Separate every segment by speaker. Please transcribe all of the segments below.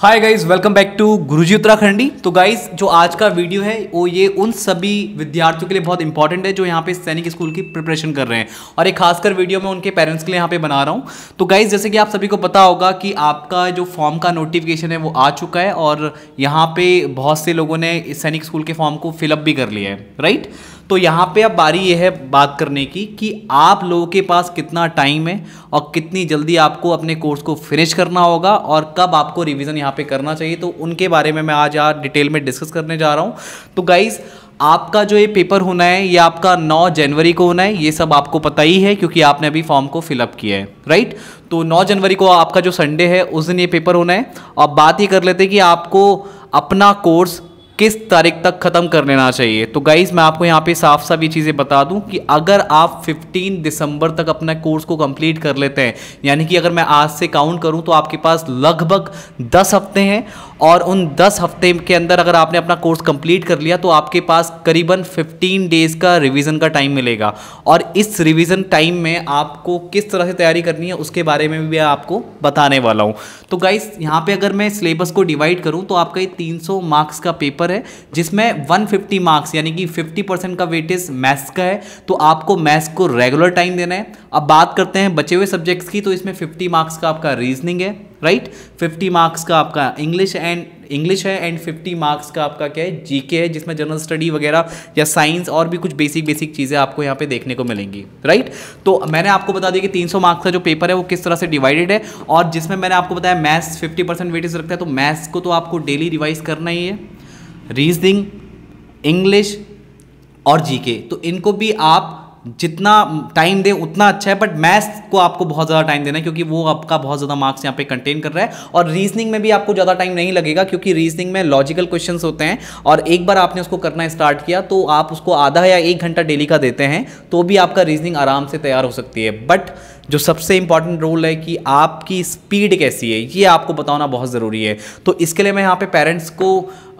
Speaker 1: hi guys welcome back to Guruji Uttarakhandi तो guys जो आज का वीडियो है वो ये उन सभी विद्यार्थियों के लिए बहुत इंपॉर्टेंट है जो यहाँ पे सैनिक स्कूल की प्रिपरेशन कर रहे हैं और एक खासकर वीडियो मैं उनके पेरेंट्स के लिए यहाँ पे बना रहा हूँ तो गाइज जैसे कि आप सभी को पता होगा कि आपका जो फॉर्म का नोटिफिकेशन है वो आ चुका है और यहाँ पे बहुत से लोगों ने सैनिक स्कूल के फॉर्म को फिलअप भी कर लिया है राइट तो यहाँ पे अब बारी यह है बात करने की कि आप लोगों के पास कितना टाइम है और कितनी जल्दी आपको अपने कोर्स को फिनिश करना होगा और कब आपको रिविज़न यहाँ पर करना चाहिए तो उनके बारे में मैं आज यार डिटेल में डिस्कस करने जा रहा हूँ तो गाइज़ आपका जो ये पेपर होना है ये आपका 9 जनवरी को होना है ये सब आपको पता ही है क्योंकि आपने अभी फॉर्म को फिलअप किया है राइट तो 9 जनवरी को आपका जो संडे है उस दिन ये पेपर होना है और बात ये कर लेते हैं कि आपको अपना कोर्स किस तारीख तक ख़त्म कर लेना चाहिए तो गाइज़ मैं आपको यहाँ पे साफ साफ ये चीज़ें बता दूँ कि अगर आप 15 दिसंबर तक अपने कोर्स को कंप्लीट कर लेते हैं यानी कि अगर मैं आज से काउंट करूँ तो आपके पास लगभग 10 हफ्ते हैं और उन 10 हफ्ते के अंदर अगर आपने अपना कोर्स कंप्लीट कर लिया तो आपके पास करीबन 15 डेज़ का रिवीजन का टाइम मिलेगा और इस रिवीजन टाइम में आपको किस तरह से तैयारी करनी है उसके बारे में भी मैं आपको बताने वाला हूँ तो गाइस यहाँ पे अगर मैं सिलेबस को डिवाइड करूँ तो आपका ये 300 मार्क्स का पेपर है जिसमें वन मार्क्स यानी कि फिफ्टी परसेंट का वेटेज मैथ्स का है तो आपको मैथ्स को रेगुलर टाइम देना है अब बात करते हैं बचे हुए सब्जेक्ट्स की तो इसमें फिफ्टी मार्क्स का आपका रीजनिंग है राइट फिफ्टी मार्क्स का आपका इंग्लिश एंड इंग्लिश है एंड फिफ्टी मार्क्स का आपका क्या है जीके है जिसमें जनरल स्टडी वगैरह या साइंस और भी कुछ बेसिक बेसिक चीज़ें आपको यहाँ पे देखने को मिलेंगी राइट तो मैंने आपको बता दिया कि तीन सौ मार्क्स का जो पेपर है वो किस तरह से डिवाइडेड है और जिसमें मैंने आपको बताया मैथ्स फिफ्टी परसेंट वेटेज रखता है तो मैथ्स को तो आपको डेली रिवाइज करना ही है रीजनिंग इंग्लिश और जीके तो इनको भी आप जितना टाइम दे उतना अच्छा है बट मैथ्स को आपको बहुत ज़्यादा टाइम देना है क्योंकि वो आपका बहुत ज़्यादा मार्क्स यहाँ पे कंटेन कर रहा है और रीजनिंग में भी आपको ज़्यादा टाइम नहीं लगेगा क्योंकि रीजनिंग में लॉजिकल क्वेश्चंस होते हैं और एक बार आपने उसको करना स्टार्ट किया तो आप उसको आधा या एक घंटा डेली का देते हैं तो भी आपका रीजनिंग आराम से तैयार हो सकती है बट जो सबसे इंपॉर्टेंट रोल है कि आपकी स्पीड कैसी है ये आपको बताना बहुत ज़रूरी है तो इसके लिए मैं यहाँ पे पेरेंट्स को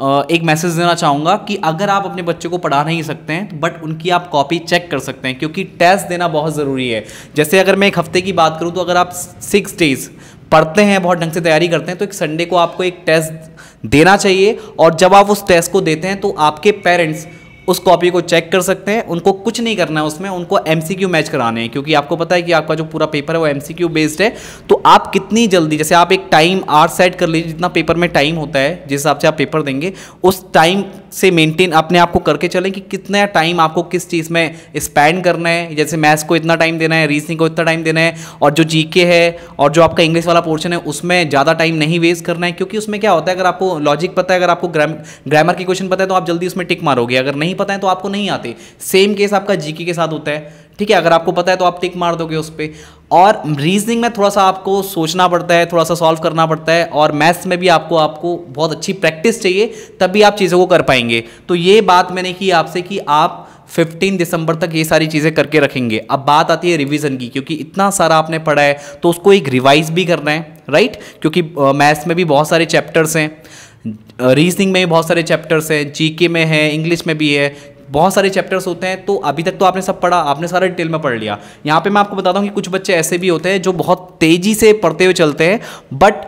Speaker 1: एक मैसेज देना चाहूँगा कि अगर आप अपने बच्चे को पढ़ा नहीं सकते हैं बट तो उनकी आप कॉपी चेक कर सकते हैं क्योंकि टेस्ट देना बहुत ज़रूरी है जैसे अगर मैं एक हफ्ते की बात करूँ तो अगर आप सिक्स डेज पढ़ते हैं बहुत ढंग से तैयारी करते हैं तो एक संडे को आपको एक टेस्ट देना चाहिए और जब आप उस टेस्ट को देते हैं तो आपके पेरेंट्स उस कॉपी को चेक कर सकते हैं उनको कुछ नहीं करना है उसमें उनको एम मैच कराने हैं क्योंकि आपको पता है कि आपका जो पूरा पेपर है वो एम बेस्ड है तो आप कितनी जल्दी जैसे आप एक टाइम आर सेट कर लीजिए जितना पेपर में टाइम होता है जिस हिसाब से आप पेपर देंगे उस टाइम से मेंटेन अपने आप को करके चलें कि कितना टाइम आपको किस चीज़ में स्पेंड करना है जैसे मैथ्स को इतना टाइम देना है रीजनिंग को इतना टाइम देना है और जो के है और जो आपका इंग्लिश वाला पोर्शन है उसमें ज़्यादा टाइम नहीं वेस्ट करना है क्योंकि उसमें क्या होता है अगर आपको लॉजिक पता है अगर आपको ग्रामर की क्वेश्चन पता है तो आप जल्दी उसमें टिक मारोगे अगर नहीं पता है तो आपको नहीं आते सेम केस आपका जीके के साथ होता है ठीक है अगर आपको पता है तो आप टिक मार दोगे उस पर और रीजनिंग में थोड़ा सा आपको सोचना पड़ता है थोड़ा सा सॉल्व करना पड़ता है और मैथ्स में भी आपको आपको बहुत अच्छी प्रैक्टिस चाहिए तभी आप चीज़ों को कर पाएंगे तो ये बात मैंने की आपसे कि आप 15 दिसंबर तक ये सारी चीज़ें करके रखेंगे अब बात आती है रिवीजन की क्योंकि इतना सारा आपने पढ़ा है तो उसको एक रिवाइज भी करना है राइट क्योंकि मैथ्स में भी बहुत सारे चैप्टर्स हैं रीजनिंग में भी बहुत सारे चैप्टर्स हैं जीके में है इंग्लिश में भी है बहुत सारे चैप्टर्स होते हैं तो अभी तक तो आपने सब पढ़ा आपने सारा डिटेल में पढ़ लिया यहाँ पे मैं आपको बताता हूँ कि कुछ बच्चे ऐसे भी होते हैं जो बहुत तेज़ी से पढ़ते हुए चलते हैं बट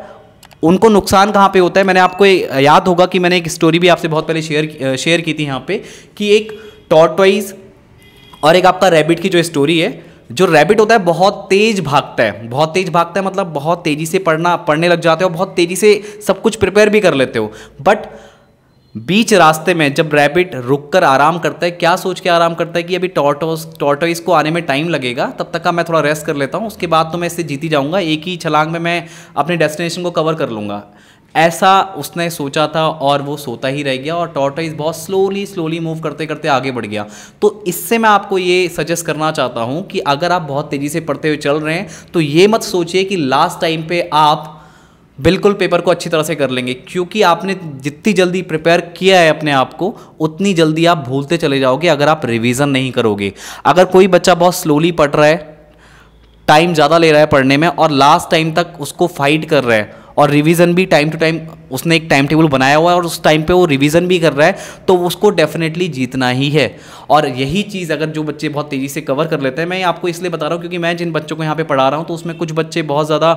Speaker 1: उनको नुकसान कहाँ पे होता है मैंने आपको याद होगा कि मैंने एक स्टोरी भी आपसे बहुत पहले शेयर शेयर की थी यहाँ पे कि एक टॉर्टवाइज और एक आपका रैबिट की जो स्टोरी है जो रैबिट होता है बहुत तेज भागता है बहुत तेज भागता है मतलब बहुत तेज़ी से पढ़ना पढ़ने लग जाते हो बहुत तेज़ी से सब कुछ प्रिपेयर भी कर लेते हो बट बीच रास्ते में जब रैबिट रुक कर आराम करता है क्या सोच के आराम करता है कि अभी टॉर्टोस टॉर्टोइस को आने में टाइम लगेगा तब तक का मैं थोड़ा रेस्ट कर लेता हूँ उसके बाद तो मैं इससे जीती जाऊँगा एक ही छलांग में मैं अपने डेस्टिनेशन को कवर कर लूँगा ऐसा उसने सोचा था और वो सोता ही रह गया और टॉर्टोइज बहुत स्लोली स्लोली मूव करते करते आगे बढ़ गया तो इससे मैं आपको ये सजेस्ट करना चाहता हूँ कि अगर आप बहुत तेज़ी से पढ़ते हुए चल रहे हैं तो ये मत सोचिए कि लास्ट टाइम पे आप बिल्कुल पेपर को अच्छी तरह से कर लेंगे क्योंकि आपने जितनी जल्दी प्रिपेयर किया है अपने आप को उतनी जल्दी आप भूलते चले जाओगे अगर आप रिवीजन नहीं करोगे अगर कोई बच्चा बहुत स्लोली पढ़ रहा है टाइम ज़्यादा ले रहा है पढ़ने में और लास्ट टाइम तक उसको फाइट कर रहा है और रिवीजन भी टाइम टू टाइम उसने एक टाइम टेबल बनाया हुआ है और उस टाइम पे वो रिवीजन भी कर रहा है तो उसको डेफिनेटली जीतना ही है और यही चीज़ अगर जो बच्चे बहुत तेज़ी से कवर कर लेते हैं मैं आपको इसलिए बता रहा हूँ क्योंकि मैं जिन बच्चों को यहाँ पे पढ़ा रहा हूँ तो उसमें कुछ बच्चे बहुत ज़्यादा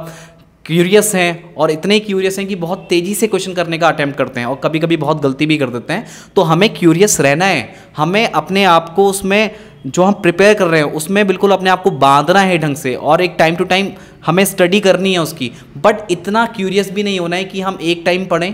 Speaker 1: क्यूरियस हैं और इतने क्यूरियस हैं कि बहुत तेज़ी से क्वेश्चन करने का अटैम्प्ट करते हैं और कभी कभी बहुत गलती भी कर देते हैं तो हमें क्यूरियस रहना है हमें अपने आप को उसमें जो हम प्रिपेयर कर रहे हैं उसमें बिल्कुल अपने आप को बांधना है ढंग से और एक टाइम टू टाइम हमें स्टडी करनी है उसकी बट इतना क्यूरियस भी नहीं होना है कि हम एक टाइम पढ़ें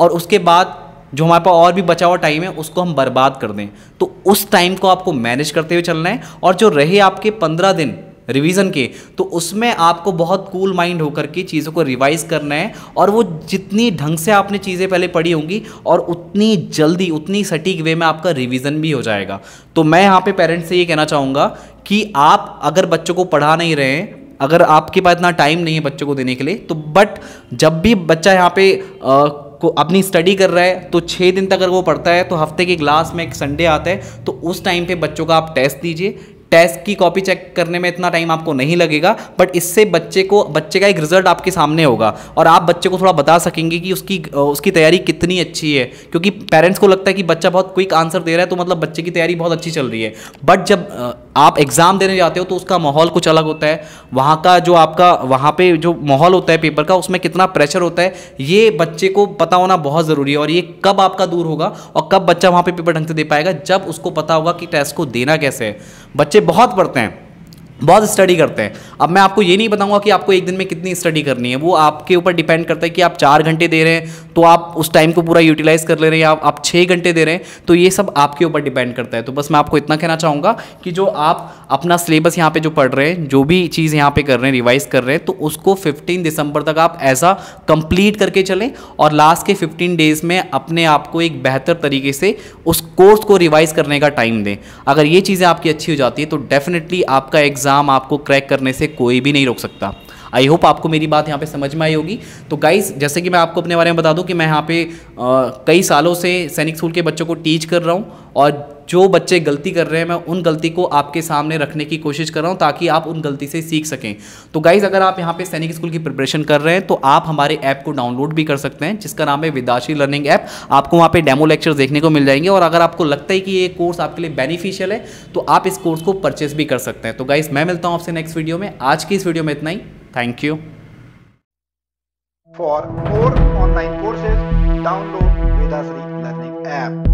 Speaker 1: और उसके बाद जो हमारे पास और भी बचा हुआ टाइम है उसको हम बर्बाद कर दें तो उस टाइम को आपको मैनेज करते हुए चलना है और जो रहे आपके पंद्रह दिन रिवीजन के तो उसमें आपको बहुत कूल माइंड होकर के चीज़ों को रिवाइज करना है और वो जितनी ढंग से आपने चीज़ें पहले पढ़ी होंगी और उतनी जल्दी उतनी सटीक वे में आपका रिवीजन भी हो जाएगा तो मैं यहाँ पे पेरेंट्स से ये कहना चाहूँगा कि आप अगर बच्चों को पढ़ा नहीं रहे हैं अगर आपके पास इतना टाइम नहीं है बच्चों को देने के लिए तो बट जब भी बच्चा यहाँ पे आ, को अपनी स्टडी कर रहा है तो छः दिन तक अगर वो पढ़ता है तो हफ्ते के क्लास में एक संडे आता है तो उस टाइम पे बच्चों का आप टेस्ट दीजिए टेस्ट की कॉपी चेक करने में इतना टाइम आपको नहीं लगेगा बट इससे बच्चे को बच्चे का एक रिजल्ट आपके सामने होगा और आप बच्चे को थोड़ा बता सकेंगे कि उसकी उसकी तैयारी कितनी अच्छी है क्योंकि पेरेंट्स को लगता है कि बच्चा बहुत क्विक आंसर दे रहा है तो मतलब बच्चे की तैयारी बहुत अच्छी चल रही है बट जब आप एग्ज़ाम देने जाते हो तो उसका माहौल कुछ अलग होता है वहाँ का जो आपका वहाँ पर जो माहौल होता है पेपर का उसमें कितना प्रेशर होता है ये बच्चे को पता होना बहुत ज़रूरी है और ये कब आपका दूर होगा और कब बच्चा वहाँ पर पेपर ढंग से दे पाएगा जब उसको पता होगा कि टेस्ट को देना कैसे है बच्चे बहुत पढ़ते हैं बहुत स्टडी करते हैं अब मैं आपको ये नहीं बताऊंगा कि आपको एक दिन में कितनी स्टडी करनी है वो आपके ऊपर डिपेंड करता है कि आप चार घंटे दे रहे हैं तो आप उस टाइम को पूरा यूटिलाइज़ कर ले रहे हैं या आप छः घंटे दे रहे हैं तो ये सब आपके ऊपर डिपेंड करता है तो बस मैं आपको इतना कहना चाहूँगा कि जो आप अपना सिलेबस यहाँ पर जो पढ़ रहे हैं जो भी चीज़ यहाँ पर कर रहे हैं रिवाइज़ कर रहे हैं तो उसको फिफ्टीन दिसंबर तक आप ऐसा कंप्लीट करके चलें और लास्ट के फिफ्टीन डेज़ में अपने आप को एक बेहतर तरीके से उस कोर्स को रिवाइज़ करने का टाइम दें अगर ये चीज़ें आपकी अच्छी हो जाती है तो डेफिनेटली आपका एग्ज़ाम एग्ज़ाम आपको क्रैक करने से कोई भी नहीं रोक सकता आई होप आपको मेरी बात यहाँ पे समझ में आई होगी तो गाइस जैसे कि मैं आपको अपने बारे में बता दूँ कि मैं यहाँ पे आ, कई सालों से सैनिक स्कूल के बच्चों को टीच कर रहा हूँ और जो बच्चे गलती कर रहे हैं मैं उन गलती को आपके सामने रखने की कोशिश कर रहा हूँ ताकि आप उन गलती से सीख सकें तो गाइज़ अगर आप यहाँ पे सैनिक स्कूल की प्रिपरेशन कर रहे हैं तो आप हमारे ऐप को डाउनलोड भी कर सकते हैं जिसका नाम है विदाशी लर्निंग ऐप आपको वहाँ पर डेमो लेक्चर देखने को मिल जाएंगे और अगर आपको लगता है कि ये कोर्स आपके लिए बेनिफिशियल है तो आप इस कोर्स को परचेस भी कर सकते हैं तो गाइज़ मैं मिलता हूँ आपसे नेक्स्ट वीडियो में आज की इस वीडियो में इतना ही thank you for more online courses download Vedasri learning app